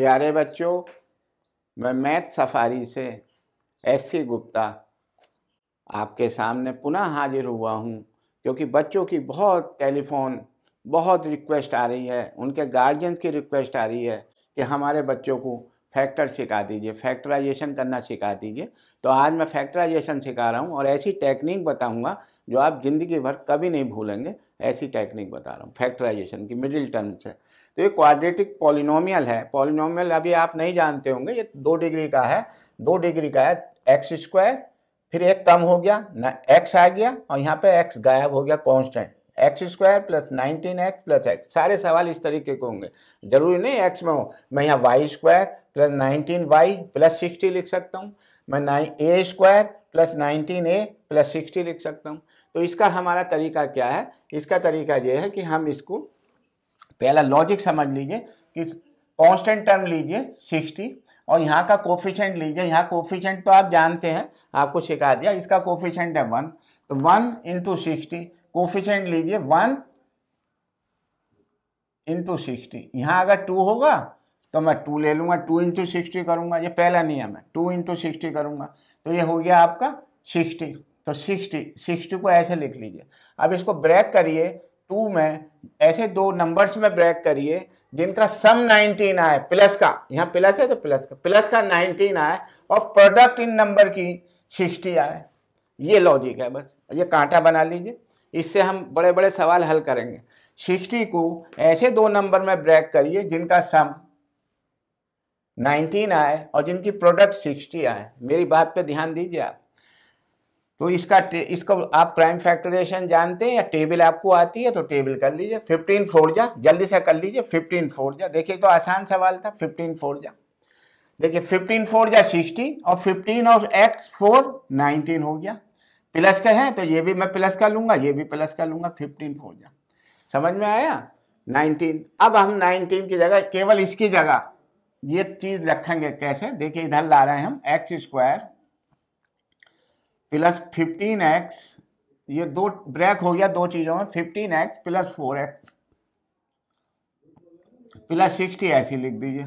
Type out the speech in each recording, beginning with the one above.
प्यारे बच्चों मैं मैथ सफारी से एस सी गुप्ता आपके सामने पुनः हाजिर हुआ हूँ क्योंकि बच्चों की बहुत टेलीफोन बहुत रिक्वेस्ट आ रही है उनके गार्जियंस की रिक्वेस्ट आ रही है कि हमारे बच्चों को फैक्टर सिखा दीजिए फैक्टराइजेशन करना सिखा दीजिए तो आज मैं फैक्टराइजेशन सिखा रहा हूँ और ऐसी टेक्निक बताऊँगा जो आप ज़िंदगी भर कभी नहीं भूलेंगे ऐसी टेक्निक बता रहा हूँ फैक्टराइजेशन की मिडिल टर्म से तो ये क्वाड्रेटिक पॉलिनोमियल है पॉलिनोमियल अभी आप नहीं जानते होंगे ये दो डिग्री का है दो डिग्री का है एक्स स्क्वायर फिर एक कम हो गया ना एक्स आ गया और यहाँ पे एक्स गायब हो गया constant x square plus nineteen x plus x सारे सवाल इस तरीके के होंगे जरूरी नहीं एक्स में हो मैं यहाँ y square plus nineteen y plus sixty लिख सकता हूँ मैं nine a square plus nineteen a plus sixty लिख सकता हूँ तो इसका हमारा तरीका क्या है इसका तरीका ये है कि हम इसको पहला लॉजिक समझ लीजिए कि कांस्टेंट टर्म लीजिए सिक्सटी और यहाँ का कोफिशेंट लीजिए यहाँ कोफिशेंट तो आप जानते हैं आपको सिखा दिया इसका कोफिशेंट है वन तो वन इंटू सिक्सटी कोफिशेंट लीजिए वन इंटू सिक्सटी यहाँ अगर टू होगा तो मैं टू ले लूँगा टू इंटू सिक्सटी करूँगा ये पहला नियम है टू इंटू सिक्सटी करूँगा तो ये हो गया आपका सिक्सटी तो सिक्सटी सिक्सटी को ऐसे लिख लीजिए अब इसको ब्रेक करिए टू में ऐसे दो नंबर्स में ब्रेक करिए जिनका सम 19 आए प्लस का यहाँ प्लस है तो प्लस का प्लस का 19 आए और प्रोडक्ट इन नंबर की 60 आए ये लॉजिक है बस ये कांटा बना लीजिए इससे हम बड़े बड़े सवाल हल करेंगे 60 को ऐसे दो नंबर में ब्रेक करिए जिनका सम 19 आए और जिनकी प्रोडक्ट 60 आए मेरी बात पे ध्यान दीजिए आप तो इसका इसको आप प्राइम फैक्टराइजेशन जानते हैं या टेबल आपको आती है तो टेबल कर लीजिए फिफ्टीन फोर जा जल्दी से कर लीजिए फिफ्टीन फोर जा देखिए तो आसान सवाल था फिफ्टीन फोर जा देखिए फिफ्टीन फोर जा सिक्सटी और फिफ्टीन और एक्स फोर नाइनटीन हो गया प्लस का है तो ये भी मैं प्लस कर लूँगा ये भी प्लस कर लूँगा फिफ्टीन फोर जा समझ में आया नाइनटीन अब हम नाइनटीन की जगह केवल इसकी जगह ये चीज़ रखेंगे कैसे देखिए इधर ला रहे हैं हम x square plus fifteen x ये दो ब्रेक हो गया दो चीज़ों में fifteen x plus four x plus sixty ऐसी लिख दीजिए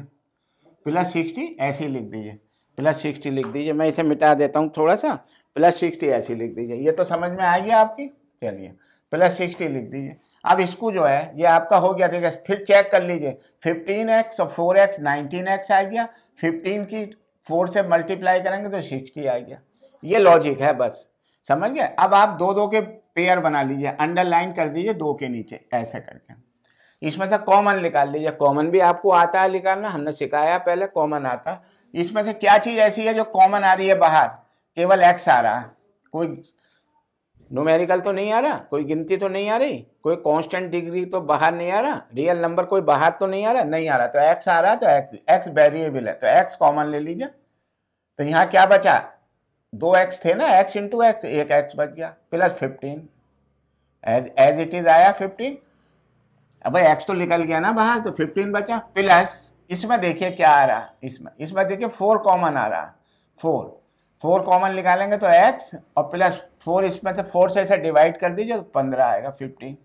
प्लस सिक्सटी ऐसी लिख दीजिए प्लस सिक्सटी लिख दीजिए मैं इसे मिटा देता हूँ थोड़ा सा प्लस सिक्सटी ऐसी लिख दीजिए ये तो समझ में आ गया आपकी चलिए प्लस सिक्सटी लिख दीजिए अब इसको जो है ये आपका हो गया देखिए फिर चेक कर लीजिए फिफ्टीन एक्स और फोर एक्स नाइनटीन एक्स आ गया फिफ्टीन की फोर से मल्टीप्लाई करेंगे तो सिक्सटी आ गया ये लॉजिक है बस समझ गए अब आप दो दो के पेयर बना लीजिए अंडरलाइन कर दीजिए दो के नीचे ऐसे करके इसमें से कॉमन निकाल लीजिए कॉमन भी आपको आता है निकालना हमने सिखाया पहले कॉमन आता इसमें से क्या चीज़ ऐसी है जो कॉमन आ रही है बाहर केवल एक्स आ रहा है कोई नोमेरिकल तो नहीं आ रहा कोई गिनती तो नहीं आ रही कोई कांस्टेंट डिग्री तो बाहर नहीं आ रहा रियल नंबर कोई बाहर तो नहीं आ रहा नहीं आ रहा तो एक्स आ रहा तो एक्स एक्स वेरिएबल है तो एक्स कॉमन ले लीजिए तो यहाँ क्या बचा दो एक्स थे ना एक्स इंटू एक्स एक एक्स बच गया plus fifteen as as it is आया फिफ्टीन अब भाई एक्स तो निकल गया ना बाहर तो फिफ्टीन बचा प्लस इसमें देखिए क्या आ रहा इसमें इसमें देखिए फोर कॉमन आ रहा फोर फोर कॉमन निकालेंगे तो एक्स और प्लस फोर इसमें से फोर से ऐसे डिवाइड कर दीजिए तो पंद्रह आएगा फिफ्टीन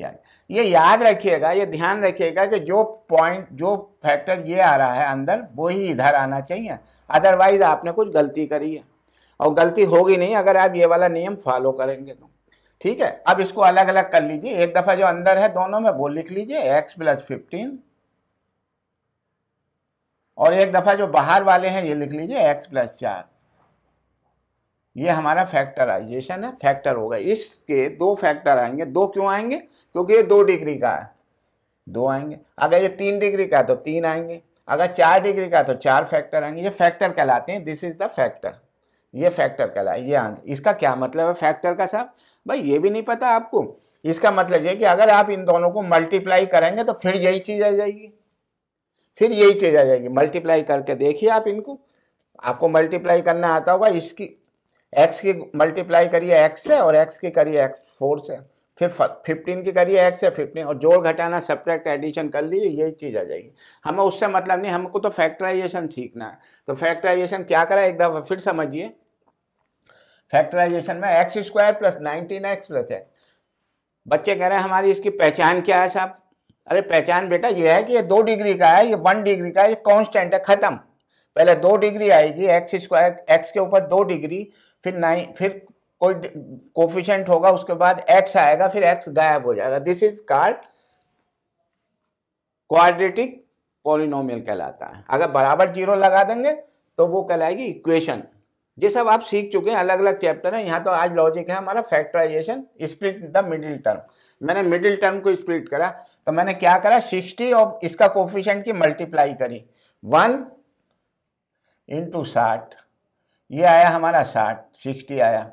या ये याद रखिएगा ये ध्यान रखिएगा कि जो पॉइंट जो फैक्टर ये आ रहा है अंदर वो ही इधर आना चाहिए अदरवाइज़ आपने कुछ गलती करी है और गलती होगी नहीं अगर आप ये वाला नियम फॉलो करेंगे तो ठीक है अब इसको अलग अलग कर लीजिए एक दफ़ा जो अंदर है दोनों में वो लिख लीजिए एक्स प्लस फिफ्टीन और एक दफ़ा जो बाहर वाले हैं ये लिख लीजिए एक्स प्लस चार ये हमारा फैक्टराइजेशन है फैक्टर होगा इसके दो फैक्टर आएंगे दो क्यों आएंगे क्योंकि ये दो डिग्री का है दो आएंगे अगर ये तीन डिग्री का है तो तीन आएंगे अगर चार डिग्री का है तो चार फैक्टर आएंगे ये फैक्टर कहलाते हैं दिस इज द फैक्टर ये फैक्टर कहला ये आंसर इसका क्या मतलब है फैक्टर का साहब भाई ये भी नहीं पता आपको इसका मतलब ये कि अगर आप इन दोनों को मल्टीप्लाई करेंगे तो फिर यही चीज़ आ जाएगी फिर यही चीज़ आ जाएगी मल्टीप्लाई करके देखिए आप इनको आपको मल्टीप्लाई करना आता होगा इसकी एक्स की मल्टीप्लाई करिए एक्स से और एक्स की करिए एक्स फोर से फिर फिफ्टीन की करिए एक्स से फिफ्टीन और जोड़ घटाना सब्ट्रैक्ट एडिशन कर लीजिए यही चीज़ आ जाएगी हमें उससे मतलब नहीं हमको तो फैक्टराइजेशन सीखना है तो फैक्टराइजेशन क्या करा एक दफ़ा फिर समझिए फैक्टराइजेशन में x square plus nineteen x plus है बच्चे कह रहे हैं हमारी इसकी पहचान क्या है साहब अरे पहचान बेटा ये है कि ये दो डिग्री का है ये वन डिग्री का है ये कॉन्स्टेंट है ख़त्म पहले दो डिग्री आएगी एक्स स्क्वायर एक्स के ऊपर दो डिग्री फिर नाइन फिर कोई कोफिशेंट होगा उसके बाद एक्स आएगा फिर एक्स गायब हो जाएगा this is card quadratic polynomial कहलाता है अगर बराबर जीरो लगा देंगे तो वो कहलाएगी इक्वेशन ये सब आप सीख चुके हैं अलग अलग चैप्टर हैं यहाँ तो आज लॉजिक है हमारा factorization split the middle term मैंने मिडिल टर्म को स्प्लिट करा तो मैंने क्या करा सिक्सटी ऑफ इसका कोफिशेंट की मल्टीप्लाई करी वन इंटू साठ ये आया हमारा साठ सिक्सटी आया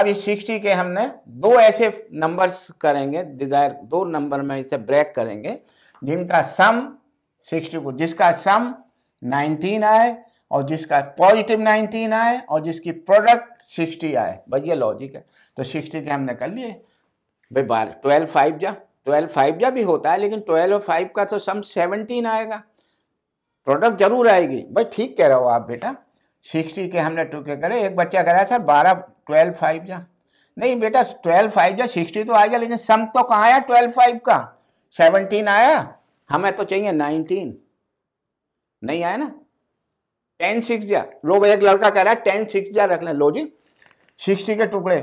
अब इस सिक्सटी के हमने दो ऐसे नंबर्स करेंगे डिजायर दो नंबर में इसे ब्रेक करेंगे जिनका सम सिक्सटी को जिसका सम नाइनटीन आए और जिसका पॉजिटिव 19 आए और जिसकी प्रोडक्ट 60 आए भैया ये लॉजिक है तो 60 के हमने कर लिए भाई बारह ट्वेल्व फाइव जा ट्वेल्व फाइव जा भी होता है लेकिन ट्वेल्व और फाइव का तो सम 17 आएगा प्रोडक्ट जरूर आएगी भाई ठीक कह रहे हो आप बेटा सिक्सटी के हमने टूके करे एक बच्चा कह रहा है सर बारह ट्वेल्व फाइव जा नहीं बेटा ट्वेल्व फाइव जा सिक्सटी तो आएगा लेकिन सम तो कहाँ आया ट्वेल्व फाइव का सेवनटीन आया हमें तो चाहिए नाइनटीन नहीं आया ना टेन सिक्स जा लो भाई एक लड़का कह रहा है टेन सिक्स जा रख लें लो जी सिक्सटी के टुकड़े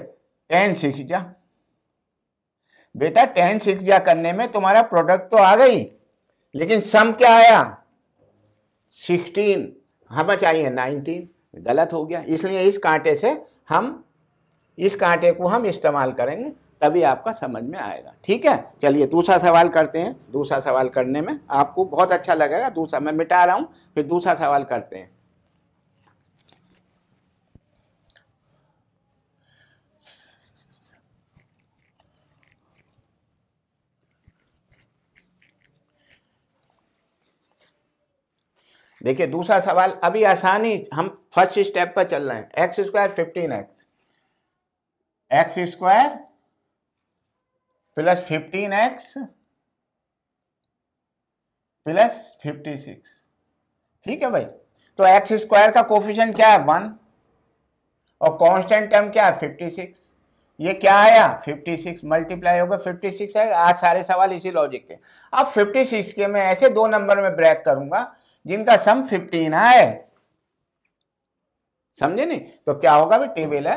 टेन सिक्स जा बेटा टेन सिक्स जा करने में तुम्हारा प्रोडक्ट तो आ गई लेकिन सम क्या आया सिक्सटीन हमें हाँ, चाहिए नाइनटीन गलत हो गया इसलिए इस कांटे से हम इस कांटे को हम इस्तेमाल करेंगे तभी आपका समझ में आएगा ठीक है चलिए दूसरा सवाल करते हैं दूसरा सवाल करने में आपको बहुत अच्छा लगेगा दूसरा मैं मिटा रहा हूँ फिर दूसरा सवाल करते हैं देखिए दूसरा सवाल अभी आसानी हम फर्स्ट स्टेप पर चल रहे हैं x square fifteen x x square plus fifteen x plus fifty six ठीक है भाई तो एक्स स्क्वायर का कोफिशियंट क्या है वन और कांस्टेंट टर्म क्या है फिफ्टी सिक्स ये क्या आया फिफ्टी सिक्स मल्टीप्लाई होगा फिफ्टी सिक्स है आज सारे सवाल इसी लॉजिक के अब फिफ्टी सिक्स के मैं ऐसे दो नंबर में ब्रेक करूंगा जिनका सम फिफ्टीन है समझे नहीं तो क्या होगा भाई टेबल है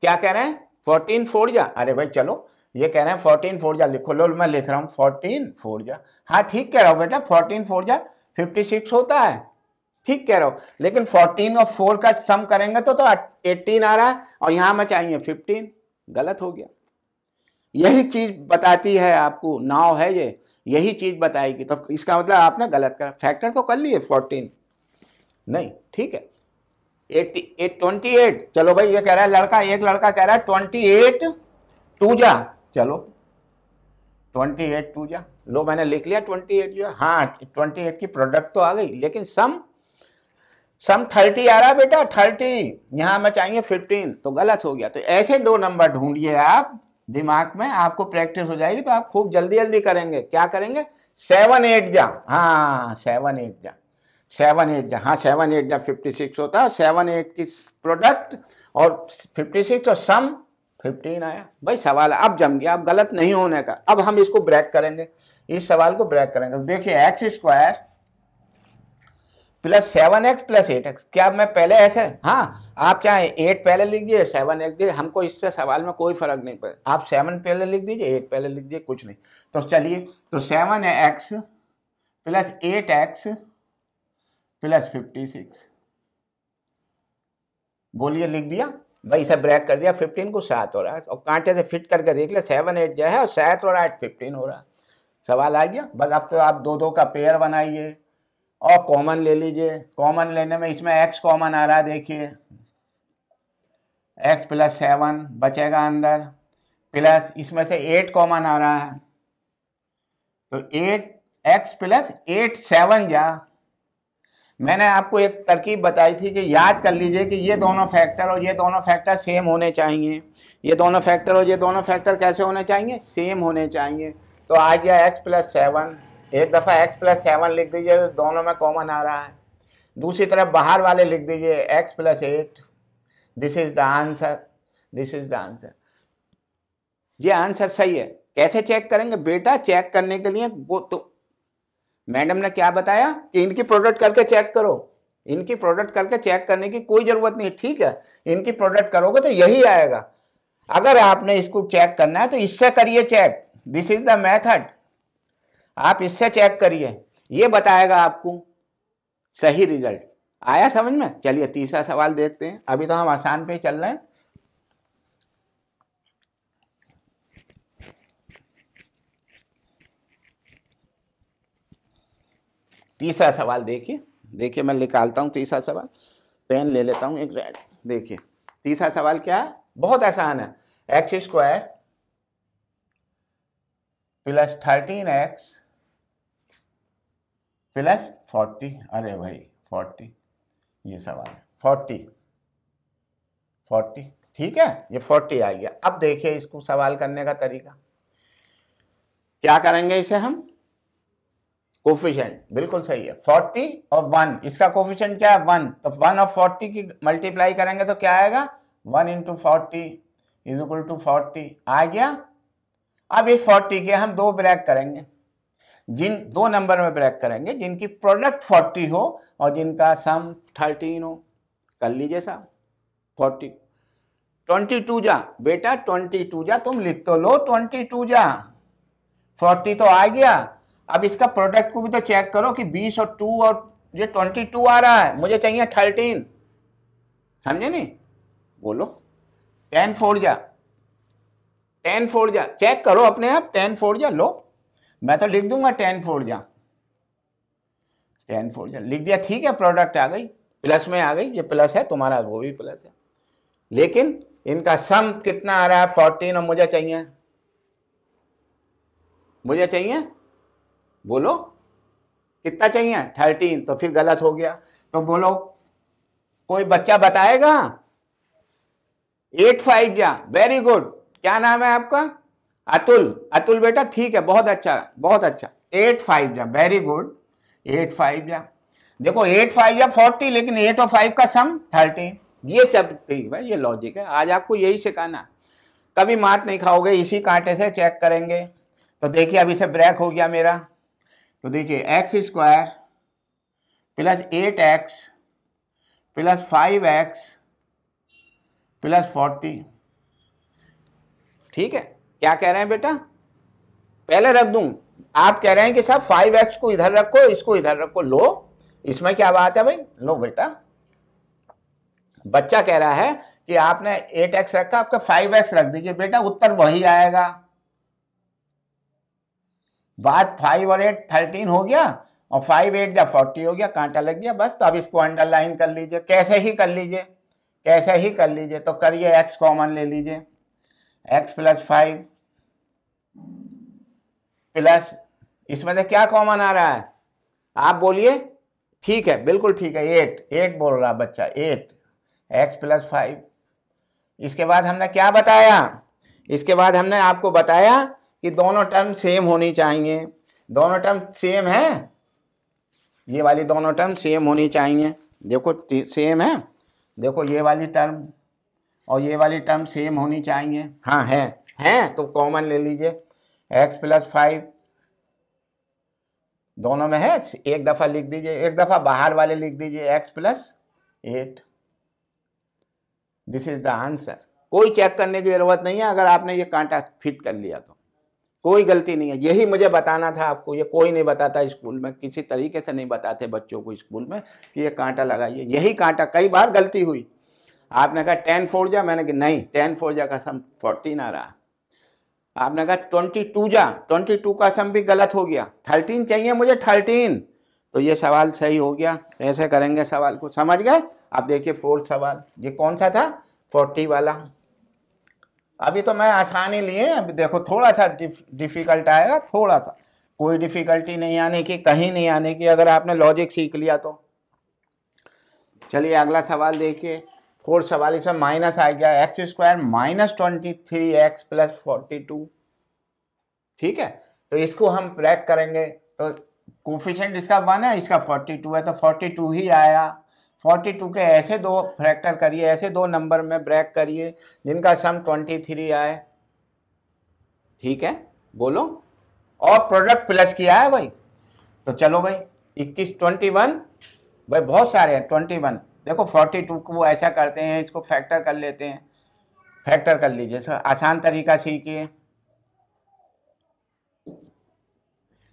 क्या कह रहे हैं फोर्टीन फोर जा अरे भाई चलो ये कह रहे हैं फोर्टीन फोर जा लिखो लो मैं लिख रहा हूं फोर्टीन फोर जा हाँ ठीक कह रहा हूं बेटा फोर्टीन फोर जा फिफ्टी सिक्स होता है ठीक कह रहा हूं लेकिन फोर्टीन और फोर का सम करेंगे तो तो एटीन आ रहा है और यहां मैं चाहिए फिफ्टीन गलत हो गया यही चीज बताती है आपको नाव है ये यही चीज़ बताएगी तो इसका मतलब आपने गलत करा फैक्टर तो कर लिए फोर्टीन नहीं ठीक है एट्टी एट ट्वेंटी एट चलो भाई ये कह रहा है लड़का एक लड़का कह रहा है ट्वेंटी एट टू जा चलो ट्वेंटी एट टू जा लो मैंने लिख लिया ट्वेंटी एट जो हाँ ट्वेंटी एट की प्रोडक्ट तो आ गई लेकिन सम सम थर्टी आ रहा बेटा थर्टी यहाँ मैं चाहिए फिफ्टीन तो गलत हो गया तो ऐसे दो नंबर ढूंढिए आप दिमाग में आपको प्रैक्टिस हो जाएगी तो आप खूब जल्दी जल्दी करेंगे क्या करेंगे सेवन एट जा हाँ सेवन एट जा सेवन एट जा हाँ सेवन एट जा फिफ्टी सिक्स होता है सेवन एट की प्रोडक्ट और फिफ्टी सिक्स और सम फिफ्टीन आया भाई सवाल अब जम गया अब गलत नहीं होने का अब हम इसको ब्रेक करेंगे इस सवाल को ब्रेक करेंगे तो देखिए x square plus seven x plus eight x क्या मैं पहले ऐसे हाँ आप चाहे एट पहले लिख दीजिए सेवन एक्स दीजिए हमको इससे सवाल में कोई फर्क नहीं पड़ता आप सेवन पहले लिख दीजिए एट पहले लिख दीजिए कुछ नहीं तो चलिए तो seven x plus eight x plus fifty six बोलिए लिख दिया भाई इसे ब्रेक कर दिया फिफ्टीन को सात हो रहा है और कांटे से फिट करके देख लिया सेवन एट जो है और सात हो रहा है फिफ्टीन हो रहा है सवाल आ गया बस अब तो आप दो दो का पेयर बनाइए और कॉमन ले लीजिए कॉमन लेने में इसमें एक्स कॉमन आ रहा है देखिए एक्स प्लस सेवन बचेगा अंदर प्लस इसमें से एट कॉमन आ रहा है तो eight x plus eight seven जा मैंने आपको एक तरकीब बताई थी कि याद कर लीजिए कि ये दोनों फैक्टर और ये दोनों फैक्टर सेम होने चाहिए ये दोनों फैक्टर और ये दोनों फैक्टर कैसे होने चाहिए सेम होने चाहिए तो आ गया एक्स प्लस सेवन एक दफ़ा एक्स प्लस सेवन लिख दीजिए तो दोनों में कॉमन आ रहा है दूसरी तरफ बाहर वाले लिख दीजिए x plus eight this is the answer this is the answer ये आंसर सही है कैसे चेक करेंगे बेटा चेक करने के लिए वो तो मैडम ने क्या बताया कि इनकी प्रोडक्ट करके चेक करो इनकी प्रोडक्ट करके चेक करने की कोई ज़रूरत नहीं ठीक है इनकी प्रोडक्ट करोगे तो यही आएगा अगर आपने इसको चेक करना है तो इससे करिए check this is the method आप इससे चेक करिए ये बताएगा आपको सही रिजल्ट आया समझ में चलिए तीसरा सवाल देखते हैं अभी तो हम आसान पे चल रहे हैं तीसरा सवाल देखिए देखिए मैं निकालता हूँ तीसरा सवाल पेन ले लेता हूँ एक रेड देखिए तीसरा सवाल क्या है बहुत आसान है x square plus thirteen x plus forty अरे भाई फोर्टी ये सवाल है फोर्टी फोर्टी ठीक है ये फोर्टी आ गया अब देखिए इसको सवाल करने का तरीका क्या करेंगे इसे हम कोफिशेंट बिल्कुल सही है फोर्टी और वन इसका कोफिशेंट क्या है वन तो वन और फोर्टी की मल्टीप्लाई करेंगे तो क्या आएगा one into forty is equal to forty आ गया अब इस फोर्टी के हम दो ब्रैक करेंगे जिन दो नंबर में ब्रेक करेंगे जिनकी प्रोडक्ट फोर्टी हो और जिनका सम थर्टीन हो कर लीजिए साहब फोर्टी ट्वेंटी टू जा बेटा ट्वेंटी टू जा तुम लिख तो लो ट्वेंटी टू जा फोर्टी तो आ गया अब इसका प्रोडक्ट को भी तो चेक करो कि बीस और टू और ये ट्वेंटी टू आ रहा है मुझे चाहिए थर्टीन समझे नहीं बोलो टेन फोर जा टेन फोर जा चेक करो अपने आप टेन फोर जा लो मैं तो लिख दूंगा टेन फोर जा टेन फोर जा लिख दिया ठीक है प्रोडक्ट आ गई प्लस में आ गई ये प्लस है तुम्हारा वो भी प्लस है लेकिन इनका सम कितना आ रहा है फोर्टीन और मुझे चाहिए मुझे चाहिए बोलो कितना चाहिए थर्टीन तो फिर गलत हो गया तो बोलो कोई बच्चा बताएगा एट फाइव या वेरी गुड क्या नाम है आपका अतुल अतुल बेटा ठीक है बहुत अच्छा बहुत अच्छा एट फाइव जा वेरी गुड एट फाइव जा देखो एट फाइव या फोर्टी लेकिन एट और फाइव का सम थर्टीन ये सब ठीक है ये लॉजिक है आज आपको यही सिखाना कभी मात नहीं खाओगे इसी कांटे से चेक करेंगे तो देखिए अभी से ब्रेक हो गया मेरा तो देखिए x square plus eight x plus five x plus forty ठीक है क्या कह रहे हैं बेटा पहले रख दूं आप कह रहे हैं कि साहब फाइव एक्स को इधर रखो इसको इधर रखो लो इसमें क्या बात है भाई लो बेटा बच्चा कह रहा है कि आपने एट एक्स रखा आपका फाइव एक्स रख दीजिए बेटा उत्तर वही आएगा बात फाइव और एट थर्टीन हो गया और फाइव एट या फोर्टी हो गया कांटा लग गया बस तो अब इसको अंडरलाइन कर लीजिए कैसे ही कर लीजिए कैसे ही कर लीजिए तो करिए एक्स कॉमन ले लीजिए एक्स प्लस फाइव प्लस इसमें से क्या कॉमन आ रहा है आप बोलिए ठीक है बिल्कुल ठीक है एट एट बोल रहा बच्चा एट एक्स प्लस फाइव इसके बाद हमने क्या बताया इसके बाद हमने आपको बताया कि दोनों टर्म सेम होनी चाहिए दोनों टर्म सेम है ये वाली दोनों टर्म सेम होनी चाहिए देखो सेम है देखो ये वाली टर्म और ये वाली टर्म सेम होनी चाहिए हाँ है हैं तो कॉमन ले लीजिए एक्स प्लस फाइव दोनों में है एक दफ़ा लिख दीजिए एक दफ़ा बाहर वाले लिख दीजिए x plus eight this is the answer कोई चेक करने की ज़रूरत नहीं है अगर आपने ये कांटा फिट कर लिया तो कोई गलती नहीं है यही मुझे बताना था आपको ये कोई नहीं बताता स्कूल में किसी तरीके से नहीं बताते बच्चों को स्कूल में कि ये कांटा लगाइए यही कांटा कई बार गलती हुई आपने कहा टेन फोर जा मैंने कहा नहीं टेन फोर जा का सम फोर्टीन आ रहा आपने कहा ट्वेंटी टू जा ट्वेंटी टू का सम भी गलत हो गया थर्टीन चाहिए मुझे थर्टीन तो ये सवाल सही हो गया ऐसे करेंगे सवाल को समझ गए आप देखिए फोर्थ सवाल ये कौन सा था फोर्टी वाला अभी तो मैं आसानी लिए अभी देखो थोड़ा सा डिफ़िकल्ट आएगा थोड़ा सा कोई डिफ़िकल्टी नहीं आने की कहीं नहीं आने की अगर आपने लॉजिक सीख लिया तो चलिए अगला सवाल देखिए फोर सवाल इसमें माइनस आ गया x square minus twenty three x plus forty two ठीक है तो इसको हम ब्रैक करेंगे तो कोफिशेंट इसका वन है इसका फोर्टी टू है तो फोर्टी टू ही आया फोर्टी टू के ऐसे दो फ्रैक्टर करिए ऐसे दो नंबर में ब्रैक करिए जिनका सम ट्वेंटी थ्री आए ठीक है बोलो और प्रोडक्ट प्लस किया है भाई तो चलो भाई इक्कीस ट्वेंटी वन भाई बहुत सारे हैं ट्वेंटी वन देखो 42 को वो ऐसा करते हैं इसको फैक्टर कर लेते हैं फैक्टर कर लीजिए सर आसान तरीका सीखिए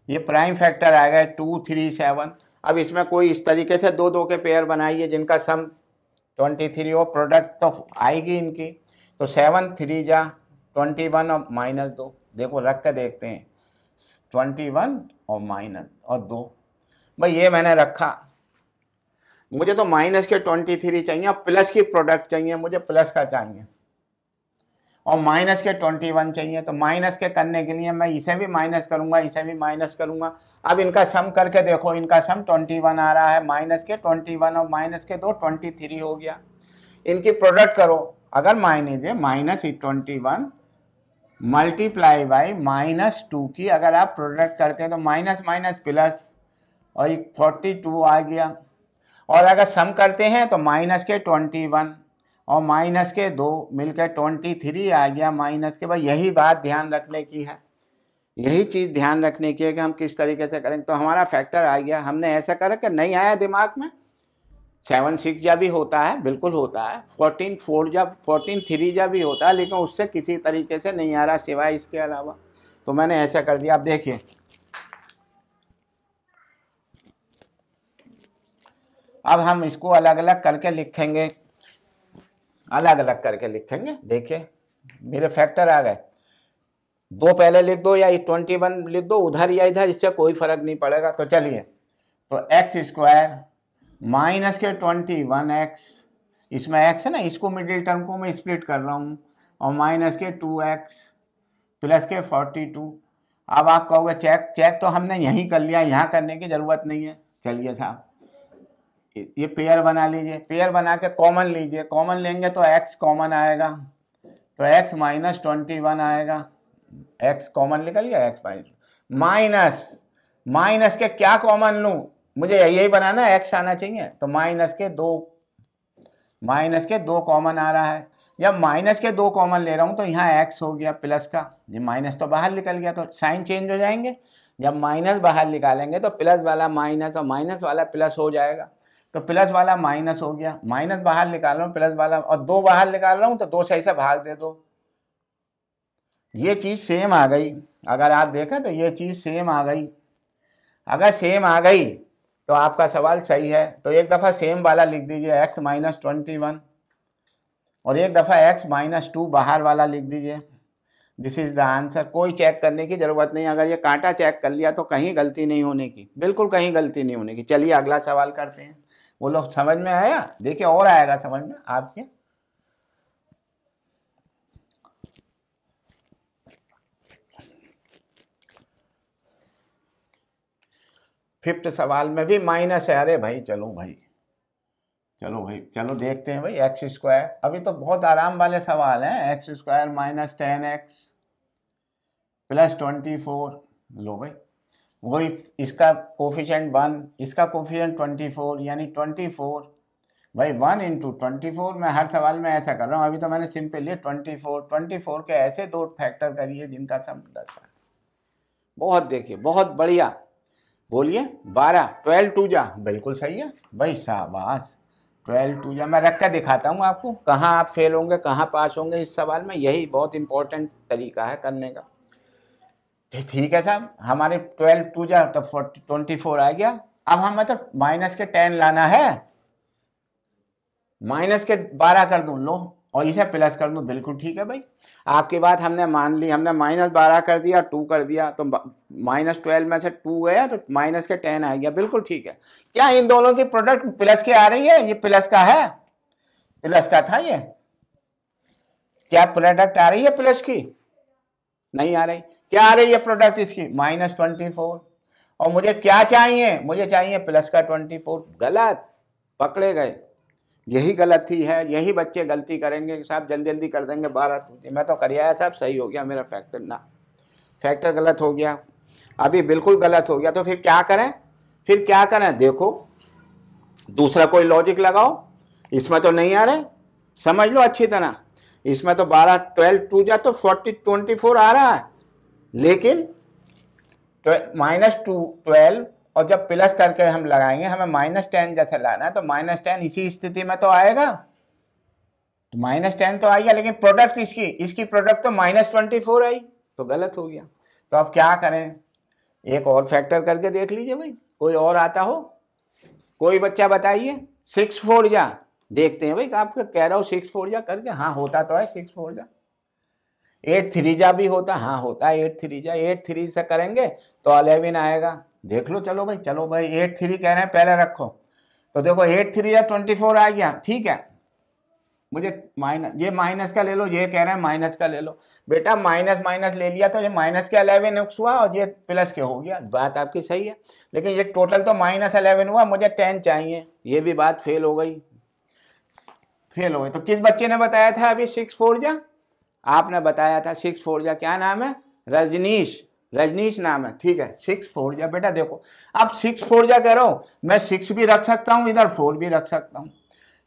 ये प्राइम फैक्टर आ टू थ्री सेवन अब इसमें कोई इस तरीके से दो दो के पेयर बनाइए जिनका सम ट्वेंटी थ्री हो प्रोडक्ट तो आएगी इनकी तो सेवन थ्री जा ट्वेंटी वन और माइनस दो देखो रख के देखते हैं ट्वेंटी वन और माइनस और दो भाई ये मैंने रखा मुझे तो माइनस के ट्वेंटी थ्री चाहिए और प्लस की प्रोडक्ट चाहिए मुझे प्लस का चाहिए और माइनस के ट्वेंटी वन चाहिए तो माइनस के करने के लिए मैं इसे भी माइनस करूंगा इसे भी माइनस करूंगा अब इनका सम करके देखो इनका सम ट्वेंटी वन आ रहा है माइनस के ट्वेंटी वन और माइनस के दो ट्वेंटी थ्री हो गया इनकी प्रोडक्ट करो अगर माइनस दे minus twenty one multiply by minus two की अगर आप प्रोडक्ट करते हैं तो माइनस माइनस प्लस और एक फोर्टी टू आ गया और अगर सम करते हैं तो माइनस के ट्वेंटी वन और माइनस के दो मिलकर ट्वेंटी थ्री आ गया माइनस के बाद यही बात ध्यान रखने की है यही चीज़ ध्यान रखने की है कि हम किस तरीके से करेंगे तो हमारा फैक्टर आ गया हमने ऐसा करा कि नहीं आया दिमाग में सेवन सिक्स जा भी होता है बिल्कुल होता है फोर्टीन फोर जा फोर्टीन थ्री जा भी होता है लेकिन उससे किसी तरीके से नहीं आ रहा सिवाय इसके अलावा तो मैंने ऐसा कर दिया आप देखिए अब हम इसको अलग अलग करके लिखेंगे अलग अलग करके लिखेंगे देखिए मेरे फैक्टर आ गए दो पहले लिख दो या ट्वेंटी वन लिख दो उधर या इधर इससे कोई फर्क नहीं पड़ेगा तो चलिए तो एक्स स्क्वायर माइनस के ट्वेंटी वन एक्स इसमें एक्स है ना इसको मिडिल टर्म को मैं स्प्लिट कर रहा हूँ और माइनस के टू एक्स प्लस के फोर्टी टू अब आप कहोगे चेक चेक तो हमने यहीं कर लिया यहाँ करने की ज़रूरत नहीं है चलिए साहब ये पेयर बना लीजिए पेयर बना के कॉमन लीजिए कॉमन लेंगे तो एक्स कॉमन आएगा तो एक्स माइनस ट्वेंटी वन आएगा एक्स कॉमन निकल गया एक्स माइनस माइनस माइनस के क्या कॉमन लूँ मुझे यही बनाना एक्स आना चाहिए तो माइनस के दो माइनस के दो कॉमन आ रहा है जब माइनस के दो कॉमन ले रहा हूँ तो यहाँ एक्स हो गया प्लस का ये माइनस तो बाहर निकल गया तो साइन चेंज हो जाएंगे जब माइनस बाहर निकालेंगे तो प्लस वाला माइनस और माइनस वाला प्लस हो जाएगा तो प्लस वाला माइनस हो गया माइनस बाहर निकाल रहा हूँ प्लस वाला और दो बाहर निकाल रहा हूँ तो दो सही से भाग दे दो ये चीज़ सेम आ गई अगर आप देखें तो ये चीज़ सेम आ गई अगर सेम आ गई तो आपका सवाल सही है तो एक दफ़ा सेम वाला लिख दीजिए एक्स माइनस ट्वेंटी वन और एक दफ़ा एक्स माइनस टू बाहर वाला लिख दीजिए दिस इज़ द आंसर कोई चेक करने की ज़रूरत नहीं अगर ये कांटा चेक कर लिया तो कहीं गलती नहीं होने की बिल्कुल कहीं गलती नहीं होने की चलिए अगला सवाल करते हैं वो लोग समझ में आया देखिए और आएगा समझ में आपके फिफ्थ सवाल में भी माइनस है अरे भाई चलो भाई चलो भाई चलो देखते हैं भाई एक्स स्क्वायर अभी तो बहुत आराम वाले सवाल हैं x square minus ten x plus twenty four लो भाई वही इसका कोफिशेंट वन इसका कोफिशेंट ट्वेंटी फोर यानी ट्वेंटी फोर भाई वन इंटू ट्वेंटी फोर मैं हर सवाल में ऐसा कर रहा हूँ अभी तो मैंने simply twenty four twenty four के ऐसे दो फैक्टर करिए जिनका सम दस है बहुत देखिए बहुत बढ़िया बोलिए बारह ट्वेल्व टू जा बिल्कुल सही है भाई शाबाश ट्वेल्व टू जा मैं रख कर दिखाता हूँ आपको कहाँ आप फेल होंगे कहाँ पास होंगे इस सवाल में यही बहुत इंपॉर्टेंट तरीका है करने का ठीक है साहब हमारे ट्वेल्व टू जा तो फोर्टी ट्वेंटी फोर आ गया अब हमें तो माइनस के टेन लाना है माइनस के बारह कर दूं लो और इसे प्लस कर दूं बिल्कुल ठीक है भाई आपके बाद हमने मान ली हमने माइनस बारह कर दिया टू कर दिया तो माइनस ट्वेल्व में से टू गया तो माइनस के टेन आ गया बिल्कुल ठीक है क्या इन दोनों की प्रोडक्ट प्लस की आ रही है ये प्लस का है प्लस का था ये क्या प्रोडक्ट आ रही है प्लस की नहीं आ रही क्या आ रही है प्रोडक्ट इसकी माइनस ट्वेंटी फोर और मुझे क्या चाहिए मुझे चाहिए प्लस का ट्वेंटी फोर गलत पकड़े गए यही गलती है यही बच्चे गलती करेंगे साहब जल्दी जल्दी कर देंगे बारह मैं तो कर आया साहब सही हो गया मेरा फैक्टर ना फैक्टर गलत हो गया अभी बिल्कुल गलत हो गया तो फिर क्या करें फिर क्या करें देखो दूसरा कोई लॉजिक लगाओ इसमें तो नहीं आ रहे समझ लो अच्छी तरह इसमें तो बारह ट्वेल्व टू जा तो फोर्टी ट्वेंटी फोर आ रहा है लेकिन माइनस टू ट्वेल्व और जब प्लस करके हम लगाएंगे हमें माइनस टेन जैसे लाना है तो माइनस टेन इसी स्थिति में तो आएगा तो माइनस टेन तो आएगा लेकिन प्रोडक्ट इसकी इसकी प्रोडक्ट तो माइनस ट्वेंटी फोर आई तो गलत हो गया तो अब क्या करें एक और फैक्टर करके देख लीजिए भाई कोई और आता हो कोई बच्चा बताइए सिक्स फोर जा देखते हैं भाई आप कह रहा हो सिक्स फोर जा करके हाँ होता तो है सिक्स फोर जा एट थ्रीजा भी होता हाँ होता है एट थ्रीजा एट थ्री से करेंगे तो अलेवन आएगा देख लो चलो भाई चलो भाई एट थ्री कह रहे हैं पहले रखो तो देखो एट थ्री या ट्वेंटी फोर आ गया ठीक है मुझे माइनस ये माइनस का ले लो ये कह रहे हैं माइनस का ले लो बेटा माइनस माइनस ले लिया तो ये माइनस के अलेवन एक्स हुआ और ये प्लस के हो गया बात आपकी सही है लेकिन ये टोटल तो माइनस अलेवन हुआ मुझे टेन चाहिए ये भी बात फेल हो गई फेल हो गई तो किस बच्चे ने बताया था अभी सिक्स फोर जा आपने बताया था सिक्स फोर जा क्या नाम है रजनीश रजनीश नाम है ठीक है सिक्स फोर जा बेटा देखो अब सिक्स फोर जा कह रहा हूँ मैं सिक्स भी रख सकता हूँ इधर फोर भी रख सकता हूँ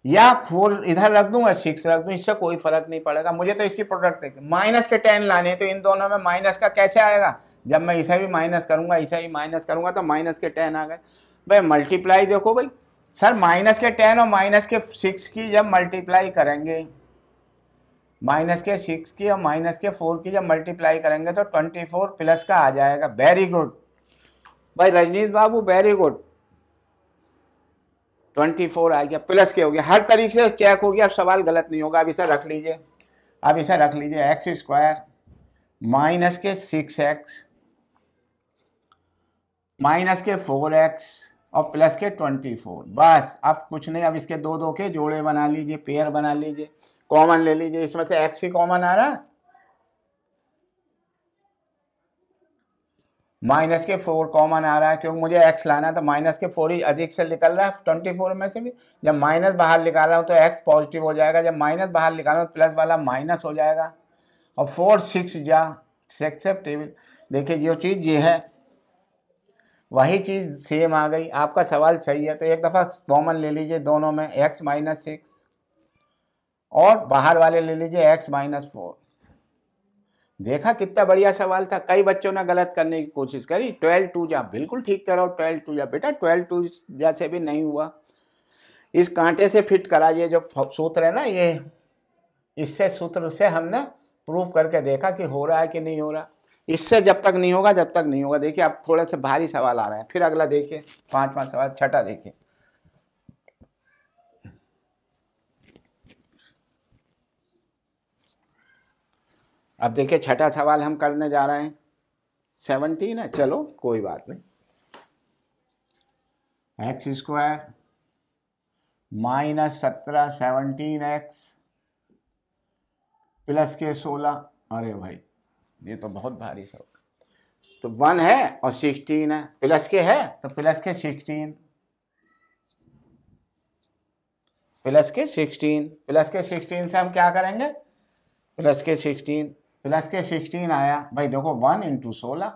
या फोर इधर रख दूँ या सिक्स रख दूँ इससे कोई फर्क नहीं पड़ेगा मुझे तो इसकी प्रोडक्ट देखिए माइनस के टेन लाने तो इन दोनों में माइनस का कैसे आएगा जब मैं इसे भी माइनस करूँगा इसे भी माइनस करूँगा तो माइनस के टेन आ गए भाई मल्टीप्लाई देखो भाई सर माइनस के टेन और माइनस के सिक्स की जब मल्टीप्लाई करेंगे माइनस के सिक्स की और माइनस के फोर की जब मल्टीप्लाई करेंगे तो ट्वेंटी फोर प्लस का आ जाएगा वेरी गुड भाई रजनीश बाबू वेरी गुड ट्वेंटी फोर आ गया प्लस के हो गया हर तरीके से चेक हो गया अब सवाल गलत नहीं होगा अब इसे रख लीजिए अब इसे रख लीजिए एक्स स्क्वायर माइनस के सिक्स एक्स माइनस के फोर एक्स और प्लस के ट्वेंटी फोर बस अब कुछ नहीं अब इसके दो दो के जोड़े बना लीजिए पेयर बना लीजिए कॉमन ले लीजिए इसमें से एक्स ही कॉमन आ रहा है माइनस के फोर कॉमन आ रहा है क्योंकि मुझे एक्स लाना है तो माइनस के फोर ही अधिक से निकल रहा है ट्वेंटी फोर में से भी जब माइनस बाहर निकाल रहा हूँ तो एक्स पॉजिटिव हो जाएगा जब माइनस बाहर निकाल रहा हूँ प्लस वाला माइनस हो जाएगा और फोर सिक्स जा एक्सेप्टेबल देखिए जो चीज़ ये है वही चीज़ सेम आ गई आपका सवाल सही है तो एक दफ़ा कॉमन ले लीजिए दोनों में एक्स माइनस सिक्स और बाहर वाले ले लीजिए एक्स माइनस फोर देखा कितना बढ़िया सवाल था कई बच्चों ने गलत करने की कोशिश करी ट्वेल्व टू जा बिल्कुल ठीक करो ट्वेल्व टू जा बेटा ट्वेल्व टू जैसे भी नहीं हुआ इस कांटे से फिट करा ये जो सूत्र है ना ये इससे सूत्र से हमने प्रूफ करके देखा कि हो रहा है कि नहीं हो रहा इससे जब तक नहीं होगा जब तक नहीं होगा देखिए अब थोड़ा सा भारी सवाल आ रहा है फिर अगला देखिए पाँचवा सवाल छठा देखिए अब देखिए छठा सवाल हम करने जा रहे हैं सेवनटीन है चलो कोई बात नहीं एक्स स्क्वायर माइनस सत्रह सेवनटीन एक्स प्लस के सोलह अरे भाई ये तो बहुत भारी सवाल तो वन है और सिक्सटीन है प्लस के है तो प्लस के सिक्सटीन प्लस के सिक्सटीन प्लस के सिक्सटीन से हम क्या करेंगे प्लस के सिक्सटीन प्लस के सिक्सटीन आया भाई देखो वन इंटू सोलह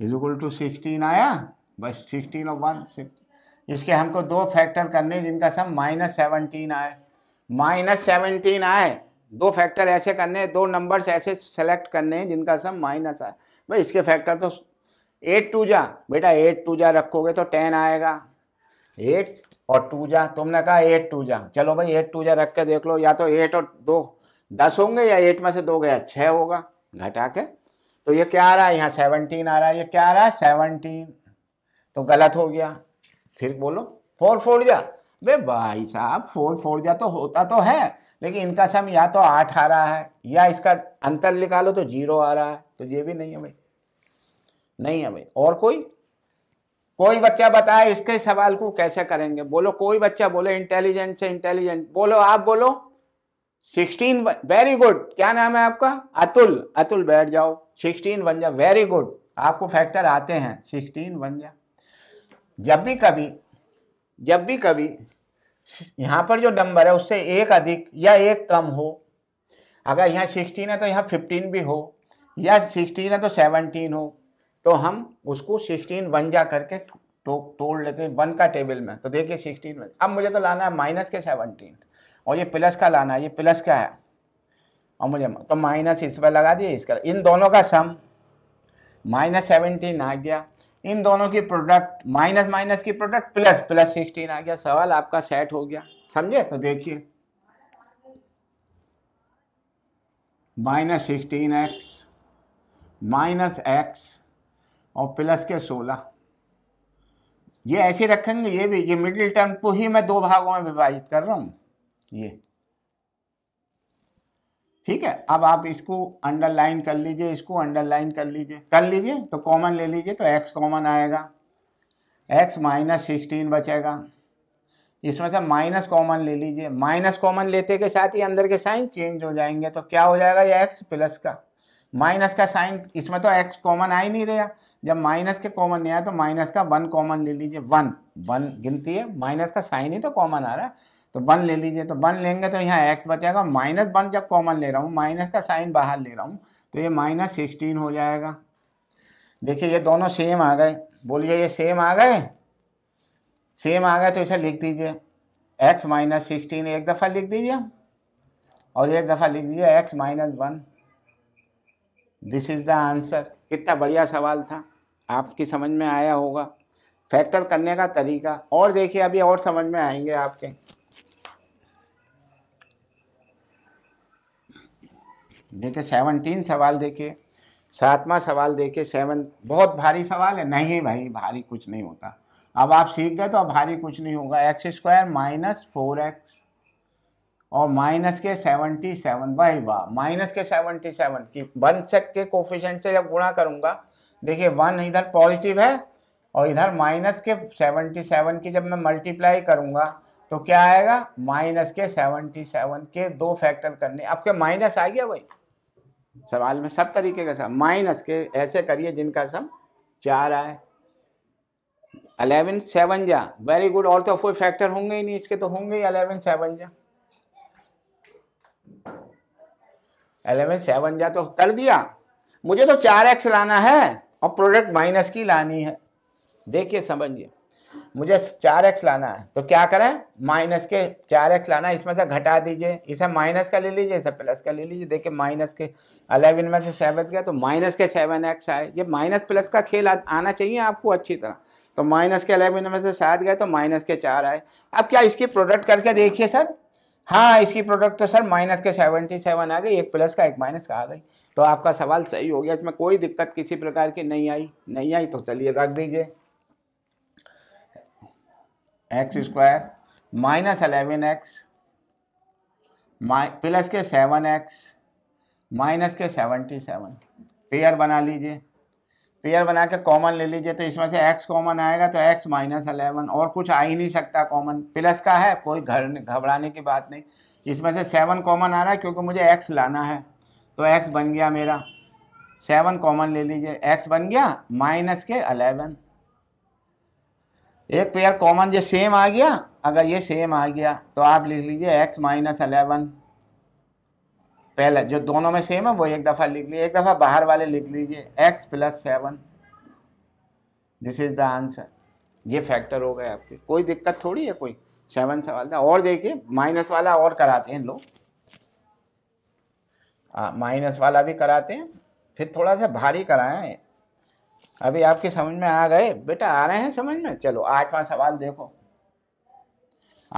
इज इक्वल टू सिक्सटीन आया बस सिक्सटीन और वन इसके हमको दो फैक्टर करने जिनका सम माइनस सेवनटीन आए माइनस सेवनटीन आए दो फैक्टर ऐसे करने दो नंबर्स ऐसे सेलेक्ट करने हैं जिनका सम माइनस आए भाई इसके फैक्टर तो एट टू जा बेटा एट टू जा रखोगे तो टेन आएगा एट और टू जा तुमने कहा एट टू जा चलो भाई एट टू जा रख के देख लो या तो एट और दो दस होंगे या एट में से दो गया छः होगा घटा के तो ये क्या आ रहा है यहाँ सेवनटीन आ रहा है ये क्या आ रहा है सेवनटीन तो गलत हो गया फिर बोलो फोर फोर जा वे भाई साहब फोर फोर जा तो होता तो है लेकिन इनका सम या तो आठ आ रहा है या इसका अंतर निकालो तो जीरो आ रहा है तो ये भी नहीं है भाई नहीं है भाई और कोई कोई बच्चा बताए इसके सवाल को कैसे करेंगे बोलो कोई बच्चा बोले इंटेलिजेंट से इंटेलिजेंट बोलो आप बोलो सिक्सटीन वेरी गुड क्या नाम है आपका अतुल अतुल बैठ जाओ सिक्सटीन वन जा वेरी गुड आपको फैक्टर आते हैं सिक्सटीन वन जा जब भी कभी जब भी कभी यहाँ पर जो नंबर है उससे एक अधिक या एक कम हो अगर यहाँ सिक्सटीन है तो यहाँ फिफ्टीन भी हो या सिक्सटीन है तो सेवनटीन हो तो हम उसको सिक्सटीन वन जा करके तो, तोड़ लेते हैं वन का टेबल में तो देखिए सिक्सटीन वन अब मुझे तो लाना है माइनस के सेवनटीन और ये प्लस का लाना है ये प्लस का है और मुझे तो माइनस इस पर लगा दिया इसका इन दोनों का सम माइनस सेवनटीन आ गया इन दोनों की प्रोडक्ट माइनस माइनस की प्रोडक्ट प्लस प्लस सिक्सटीन आ गया सवाल आपका सेट हो गया समझे तो देखिए minus sixteen x minus x और प्लस के सोलह ये ऐसे रखेंगे ये भी ये मिडिल टर्म को ही मैं दो भागों में विभाजित कर रहा हूँ ये ठीक है अब आप इसको अंडरलाइन कर लीजिए इसको अंडरलाइन कर लीजिए कर लीजिए तो कॉमन ले लीजिए तो एक्स कॉमन आएगा एक्स माइनस सिक्सटीन बचेगा इसमें से माइनस कॉमन ले लीजिए माइनस कॉमन लेते के साथ ही अंदर के साइन चेंज हो जाएंगे तो क्या हो जाएगा ये एक्स प्लस का माइनस का साइन इसमें तो एक्स कॉमन आ ही नहीं रहा जब माइनस के कॉमन नहीं आया तो माइनस का वन कॉमन ले लीजिए वन वन गिनती है माइनस का साइन ही तो कॉमन आ रहा है तो वन ले लीजिए तो वन लेंगे तो यहाँ एक्स बचेगा माइनस वन जब कॉमन ले रहा हूँ माइनस का साइन बाहर ले रहा हूँ तो ये माइनस सिक्सटीन हो जाएगा देखिए ये दोनों सेम आ गए बोलिए ये सेम आ गए सेम आ गए तो इसे लिख दीजिए एक्स माइनस सिक्सटीन एक दफ़ा लिख दीजिए और एक दफ़ा लिख दीजिए x minus one this is the answer कितना बढ़िया सवाल था आपकी समझ में आया होगा फैक्टर करने का तरीका और देखिए अभी और समझ में आएंगे आपके देखिए सेवनटीन सवाल देखिए सातवा सवाल देखिए सेवन बहुत भारी सवाल है नहीं भाई भारी कुछ नहीं होता अब आप सीख गए तो अब भारी कुछ नहीं होगा x square minus four x और माइनस के सेवनटी सेवन भाई वाह माइनस के सेवनटी सेवन की वन सेक के कोफिशेंट से जब गुणा करूँगा देखिए वन इधर पॉजिटिव है और इधर माइनस के सेवनटी सेवन की जब मैं मल्टीप्लाई करूँगा तो क्या आएगा माइनस के सेवनटी सेवन के दो फैक्टर करने आपके माइनस आ गया भाई सवाल में सब तरीके का सम माइनस के ऐसे करिए जिनका सम चार आए अलेवन सेवन जा वेरी गुड और तो कोई फैक्टर होंगे ही नहीं इसके तो होंगे ही अलेवन सेवन जा अलेवन सेवन जा तो कर दिया मुझे तो चार एक्स लाना है और प्रोडक्ट माइनस की लानी है देखिए समझिए मुझे चार एक्स लाना है तो क्या करें माइनस के चार एक्स लाना है इसमें से घटा दीजिए इसे माइनस का ले लीजिए इसे प्लस का ले लीजिए देखिए माइनस के अलेवन में से सेवन गया तो माइनस के सेवन एक्स आए ये माइनस प्लस का खेल आना चाहिए आपको अच्छी तरह तो माइनस के अलेवन में से सात गए तो माइनस के चार आए अब क्या इसकी प्रोडक्ट करके देखिए सर हाँ इसकी प्रोडक्ट तो सर माइनस के सेवेंटी सेवन आ गई एक प्लस का एक माइनस का आ गई तो आपका सवाल सही हो गया इसमें कोई दिक्कत किसी प्रकार की नहीं आई नहीं आई तो चलिए रख दीजिए x square minus eleven x plus के सेवन एक्स माइनस के सेवेंटी सेवन पेयर बना लीजिए पेयर बना के कॉमन ले लीजिए तो इसमें से x कॉमन आएगा तो x माइनस अलेवन और कुछ आ ही नहीं सकता कॉमन प्लस का है कोई घर घबराने की बात नहीं इसमें से सेवन कॉमन आ रहा है क्योंकि मुझे x लाना है तो x बन गया मेरा सेवन कॉमन ले लीजिए x बन गया माइनस के अलेवन एक पेयर कॉमन ये सेम आ गया अगर ये सेम आ गया तो आप लिख लीजिए एक्स माइनस अलेवन पहले जो दोनों में सेम है वो एक दफ़ा लिख लीजिए एक दफ़ा बाहर वाले लिख लीजिए x plus seven this is the answer ये फैक्टर हो गए आपके कोई दिक्कत थोड़ी है कोई सेवन सवाल था और देखिए माइनस वाला और कराते हैं लोग माइनस वाला भी कराते हैं फिर थोड़ा सा भारी कराएं अभी आपके समझ में आ गए बेटा आ रहे हैं समझ में चलो आठवां सवाल देखो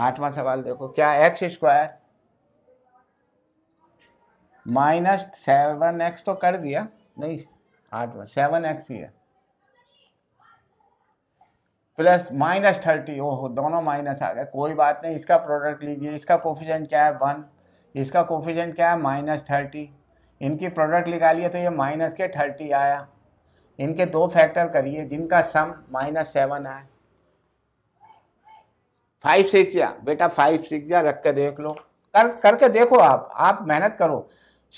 आठवां सवाल देखो क्या x square minus seven x तो कर दिया नहीं आठवां सेवन एक्स ही है प्लस माइनस थर्टी ओ हो दोनों माइनस आ गए कोई बात नहीं इसका प्रोडक्ट लीजिए इसका कोफिजेंट क्या है वन इसका कोफिजेंट क्या है माइनस थर्टी इनकी प्रोडक्ट निकालिए तो ये माइनस के थर्टी आया इनके दो फैक्टर करिए जिनका सम माइनस सेवन आए फाइव सिक्स या बेटा फाइव सिक्स या रख के देख लो कर करके देखो आप आप मेहनत करो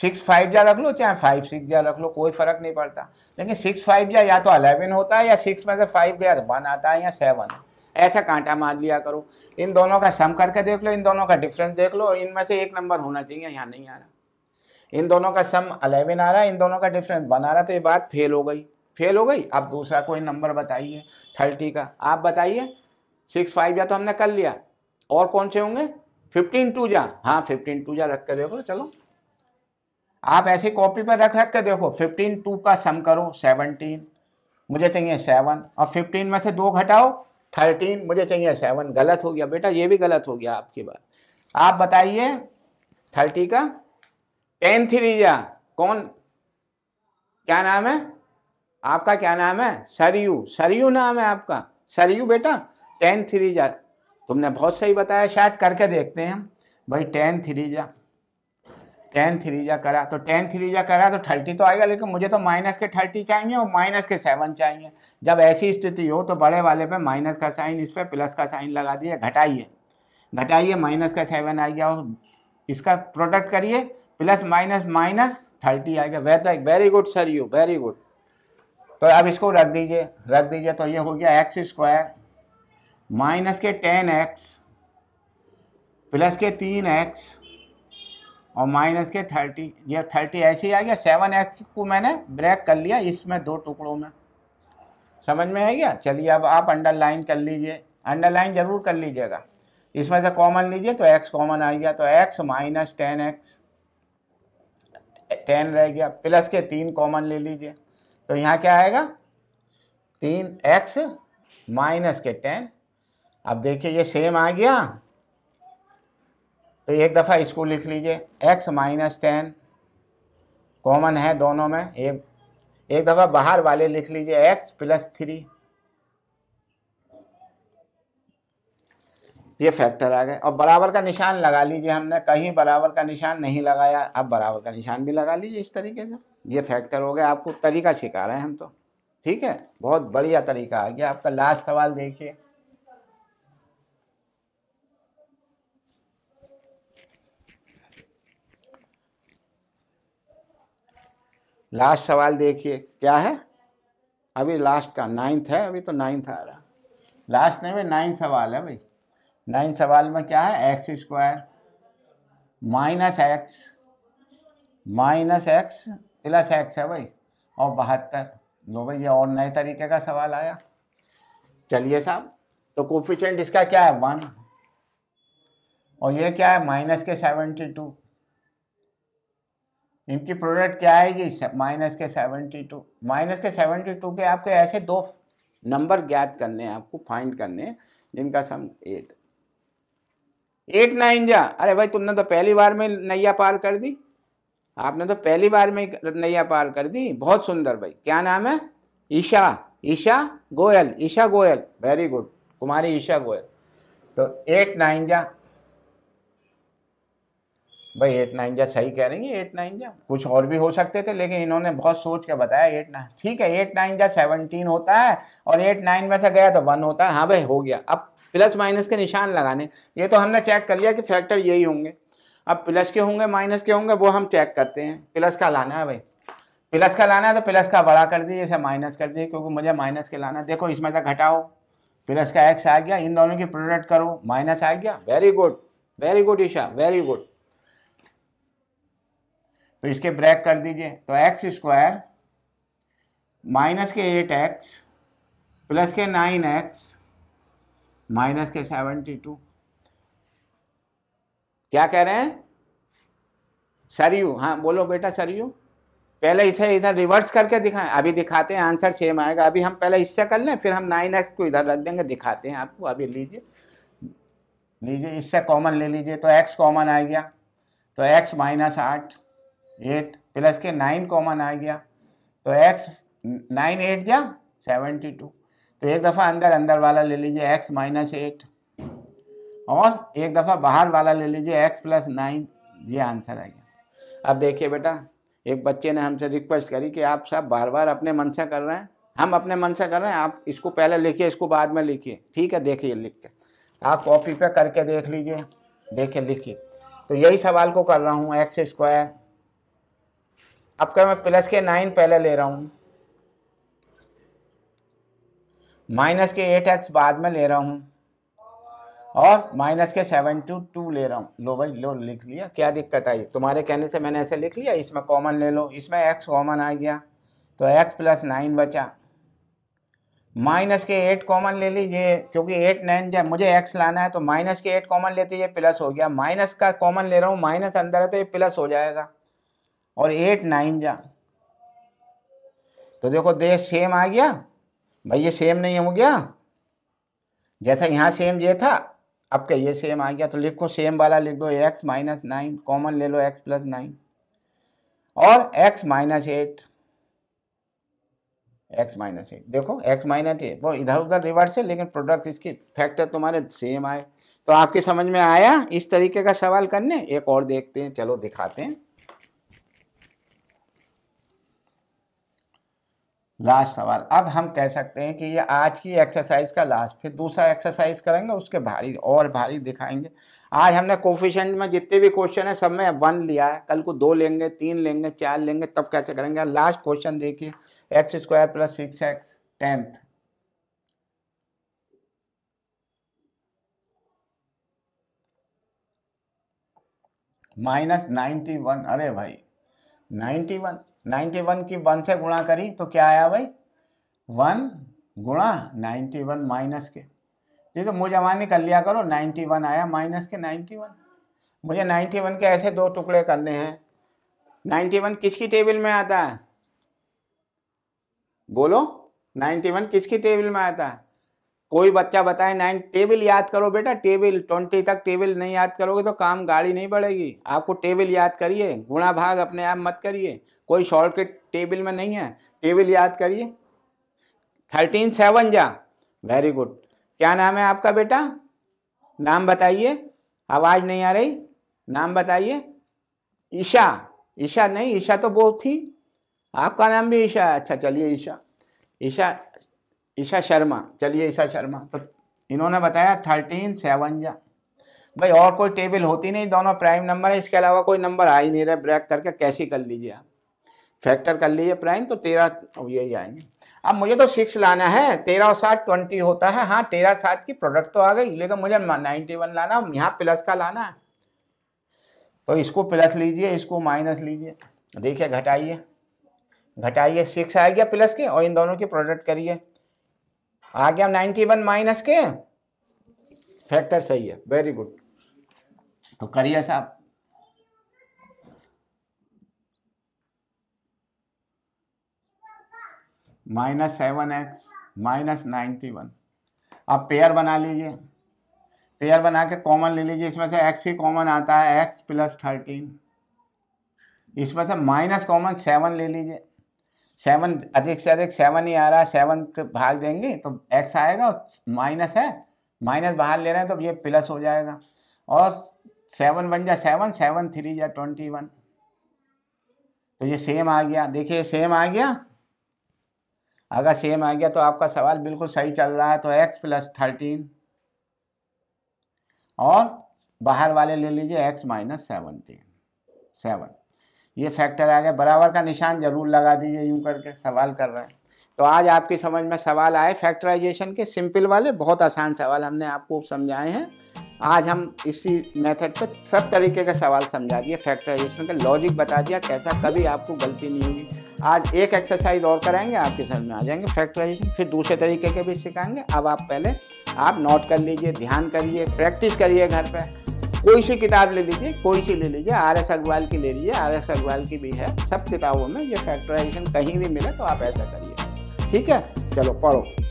सिक्स फाइव जा रख लो चाहे फाइव सिक्स जा रख लो कोई फ़र्क नहीं पड़ता लेकिन सिक्स फाइव जा या तो अलेवन होता है या सिक्स में से फाइव गया तो वन आता है या सेवन ऐसा कांटा मार लिया करो इन दोनों का सम करके देख लो इन दोनों का डिफरेंस देख लो इनमें से एक नंबर होना चाहिए यहाँ नहीं आ रहा इन दोनों का सम अलेवन आ रहा है इन दोनों का डिफरेंस वन आ रहा तो ये बात फेल हो गई फेल हो गई अब दूसरा कोई नंबर बताइए थर्टी का आप बताइए सिक्स फाइव या तो हमने कर लिया और कौन से होंगे फिफ्टीन टू जा हाँ फिफ्टीन टू जा रख कर देखो चलो आप ऐसे कॉपी पर रख रख कर देखो फिफ्टीन टू का सम करो सेवनटीन मुझे चाहिए सेवन और फिफ्टीन में से दो घटाओ थर्टीन मुझे चाहिए सेवन गलत हो गया बेटा ये भी गलत हो गया आपकी बात आप बताइए थर्टी का टेन थ्री जा कौन क्या नाम है आपका क्या नाम है सरयू सरयू नाम है आपका सरयू बेटा टेन थ्री जा तुमने बहुत सही बताया शायद करके देखते हैं हम भाई टेन थ्री जा टेन थ्री जा करा तो टेन थ्री जा करा तो थर्टी तो आएगा लेकिन मुझे तो माइनस के थर्टी चाहिए और माइनस के सेवन चाहिए जब ऐसी स्थिति हो तो बड़े वाले पे माइनस का साइन इस पर प्लस का साइन लगा दिए घटाइए घटाइए माइनस का सेवन आ गया और इसका प्रोडक्ट करिए प्लस माइनस माइनस थर्टी आ गया very good sir you very good तो अब इसको रख दीजिए रख दीजिए तो ये हो गया एक्स स्क्वायर माइनस के टेन एक्स प्लस के तीन एक्स और माइनस के थर्टी ये थर्टी ऐसे ही आ गया सेवन एक्स को मैंने ब्रेक कर लिया इसमें दो टुकड़ों में समझ में आ गया चलिए अब आप अंडरलाइन कर लीजिए अंडरलाइन ज़रूर कर लीजिएगा इसमें से कॉमन लीजिए तो एक्स कॉमन आ गया तो x minus ten x ten रह गया प्लस के तीन कॉमन ले लीजिए तो यहाँ क्या आएगा तीन एक्स माइनस के टेन अब देखिए ये सेम आ गया तो एक दफ़ा इसको लिख लीजिए एक्स माइनस टेन कॉमन है दोनों में एक एक दफ़ा बाहर वाले लिख लीजिए एक्स प्लस थ्री ये फैक्टर आ गए और बराबर का निशान लगा लीजिए हमने कहीं बराबर का निशान नहीं लगाया अब बराबर का निशान भी लगा लीजिए इस तरीके से ये फैक्टर हो गया आपको तरीका सिखा रहे हैं हम तो ठीक है बहुत बढ़िया तरीका आ गया आपका लास्ट सवाल देखिए लास्ट सवाल देखिए क्या है अभी लास्ट का नाइन्थ है अभी तो नाइन्थ आ रहा लास्ट में नाइन्थ सवाल है भाई नाइन सवाल में क्या है x square minus x minus x plus x है भाई और बहत्तर लो भाई ये और नए तरीके का सवाल आया चलिए साहब तो कोफिशेंट इसका क्या है वन और ये क्या है माइनस के सेवेंटी टू इनकी प्रोडक्ट क्या आएगी माइनस के सेवेंटी टू माइनस के सेवेंटी टू के आपके ऐसे दो नंबर ज्ञात करने हैं आपको फाइंड करने हैं जिनका सम एट एट नाइन जा अरे भाई तुमने तो पहली बार में नैया पार कर दी आपने तो पहली बार में नैया पार कर दी बहुत सुंदर भाई क्या नाम है ईशा ईशा गोयल ईशा गोयल वेरी गुड कुमारी ईशा गोयल तो एट नाइन जा भाई एट नाइन जा सही कह रही है एट नाइन जा कुछ और भी हो सकते थे लेकिन इन्होंने बहुत सोच के बताया एट नाइन ठीक है एट नाइन जा सेवनटीन होता है और एट नाइन में से गया तो वन होता है हाँ भाई हो गया अब प्लस माइनस के निशान लगाने ये तो हमने चेक कर लिया कि फैक्टर यही होंगे अब प्लस के होंगे माइनस के होंगे वो हम चेक करते हैं प्लस का लाना है भाई प्लस का लाना है तो प्लस का बड़ा कर दीजिए इसे माइनस कर दीजिए क्योंकि मुझे माइनस के लाना है देखो इसमें से घटाओ प्लस का एक्स आ गया इन दोनों की प्रोडक्ट करो माइनस आ गया very good very good Isha very good तो इसके ब्रेक कर दीजिए तो एक्स स्क्वायर माइनस के एट एक्स प्लस के नाइन एक्स माइनस के सेवेंटी टू क्या कह रहे हैं सरयू हाँ बोलो बेटा सरयू पहले इसे इधर रिवर्स करके दिखाएं अभी दिखाते हैं आंसर सेम आएगा अभी हम पहले इससे कर लें फिर हम नाइन एक्स को इधर रख देंगे दिखाते हैं आपको अभी लीजिए लीजिए इससे कॉमन ले लीजिए तो एक्स कॉमन आ गया तो एक्स माइनस आठ एट प्लस के नाइन कॉमन आ गया तो एक्स नाइन एट जा सेवेंटी टू तो एक दफ़ा अंदर अंदर वाला ले लीजिए एक्स माइनस एट और एक दफ़ा बाहर वाला ले लीजिए एक्स प्लस नाइन ये आंसर आ गया अब देखिए बेटा एक बच्चे ने हमसे रिक्वेस्ट करी कि आप सब बार बार अपने मन से कर रहे हैं हम अपने मन से कर रहे हैं आप इसको पहले लिखिए इसको बाद में लिखिए ठीक है देखिए लिख के आप कॉपी पे करके देख लीजिए देखिए लिखिए तो यही सवाल को कर रहा हूँ एक्स स्क्वायर अब क्या मैं प्लस के नाइन पहले ले रहा हूँ माइनस के एट एक्स बाद में ले रहा हूँ और माइनस के सेवन टू टू ले रहा हूँ लो भाई लो लिख लिया क्या दिक्कत आई तुम्हारे कहने से मैंने ऐसे लिख लिया इसमें कॉमन ले लो इसमें एक्स कॉमन आ गया तो एक्स प्लस नाइन बचा माइनस के एट कॉमन ले लीजिए क्योंकि एट नाइन जब मुझे एक्स लाना है तो माइनस के एट कॉमन लेते ये प्लस हो गया माइनस का कॉमन ले रहा हूँ माइनस अंदर है तो ये प्लस हो जाएगा और एट नाइन जा तो देखो देश सेम आ गया भाई ये सेम नहीं हो गया जैसा यहाँ सेम ये था आपका ये सेम आ गया तो लिखो सेम वाला लिख दो एक्स माइनस नाइन कॉमन ले लो एक्स प्लस नाइन और x minus eight x minus eight देखो एक्स माइनस एट वो इधर उधर रिवर्स है लेकिन प्रोडक्ट इसके फैक्टर तुम्हारे सेम आए तो आपके समझ में आया इस तरीके का सवाल करने एक और देखते हैं चलो दिखाते हैं लास्ट सवाल अब हम कह सकते हैं कि ये आज की एक्सरसाइज का लास्ट फिर दूसरा एक्सरसाइज करेंगे उसके भारी और भारी दिखाएंगे आज हमने कोफिशेंट में जितने भी क्वेश्चन है सब में वन लिया है कल को दो लेंगे तीन लेंगे चार लेंगे तब कैसे करेंगे लास्ट क्वेश्चन देखिए x square plus six x tenth minus ninety one अरे भाई नाइन्टी वन नाइन्टी वन की वन से गुणा करी तो क्या आया भाई वन गुणा नाइन्टी वन माइनस के ये तो मुझे मान कर लिया करो नाइन्टी वन आया माइनस के नाइन्टी वन मुझे नाइन्टी वन के ऐसे दो टुकड़े करने हैं नाइन्टी वन किसकी टेबल में आता है बोलो नाइन्टी वन किसकी टेबल में आता है कोई बच्चा बताए नाइन टेबल याद करो बेटा टेबल ट्वेंटी तक टेबल नहीं याद करोगे तो काम गाड़ी नहीं बढ़ेगी आपको टेबल याद करिए गुणा भाग अपने आप मत करिए कोई शॉर्टकट टेबल में नहीं है टेबल याद करिए थर्टीन सेवन जा वेरी गुड क्या नाम है आपका बेटा नाम बताइए आवाज़ नहीं आ रही नाम बताइए ईशा ईशा नहीं ईशा तो बहुत थी आपका नाम भी ईशा है अच्छा चलिए ईशा ईशा ईशा शर्मा चलिए ईशा शर्मा तो इन्होंने बताया थर्टीन सेवन जा भाई और कोई टेबल होती नहीं दोनों प्राइम नंबर है इसके अलावा कोई नंबर आ ही नहीं रहा ब्रेक करके कैसे कर लीजिए आप फैक्टर कर लिए प्राइम तो तेरह यही आएंगे अब मुझे तो सिक्स लाना है तेरह और सात ट्वेंटी होता है हाँ तेरह सात की प्रोडक्ट तो आ गई लेकिन मुझे नाइन्टी वन लाना यहाँ प्लस का लाना है तो इसको प्लस लीजिए इसको माइनस लीजिए देखिए घटाइए घटाइए सिक्स आ गया प्लस के और इन दोनों की प्रोडक्ट करिए आ गया नाइन्टी वन माइनस के फैक्टर सही है वेरी गुड तो करिए साहब minus seven x minus ninety one अब पेयर बना लीजिए पेयर बना के कॉमन ले लीजिए इसमें से एक्स ही कॉमन आता है एक्स प्लस थर्टीन इसमें से माइनस कॉमन सेवन ले लीजिए सेवन अधिक से अधिक सेवन ही आ रहा है सेवन भाग देंगे तो एक्स आएगा माइनस है माइनस बाहर ले रहे हैं तो ये प्लस हो जाएगा और सेवन बन जा सेवन सेवन थ्री या ट्वेंटी वन तो ये सेम आ गया देखिए सेम आ गया अगर सेम आ गया तो आपका सवाल बिल्कुल सही चल रहा है तो एक्स प्लस थर्टीन और बाहर वाले ले लीजिए एक्स माइनस सेवनटीन सेवन ये फैक्टर आ गया बराबर का निशान जरूर लगा दीजिए यूं करके सवाल कर रहे हैं तो आज आपकी समझ में सवाल आए फैक्टराइजेशन के सिंपल वाले बहुत आसान सवाल हमने आपको समझाए हैं आज हम इसी मेथड पे सब तरीके का सवाल समझा दिया फैक्टराइजेशन का लॉजिक बता दिया कैसा कभी आपको गलती नहीं होगी आज एक एक्सरसाइज और कराएंगे आपके समझ में आ जाएंगे फैक्टराइजेशन फिर दूसरे तरीके के भी सिखाएंगे अब आप पहले आप नोट कर लीजिए ध्यान करिए प्रैक्टिस करिए घर पर कोई सी किताब ले लीजिए कोई सी ले लीजिए आर एस अग्रवाल की ले लीजिए आर एस अग्रवाल की भी है सब किताबों में ये फैक्टराइजेशन कहीं भी मिले तो आप ऐसा करिए ठीक है चलो पढ़ो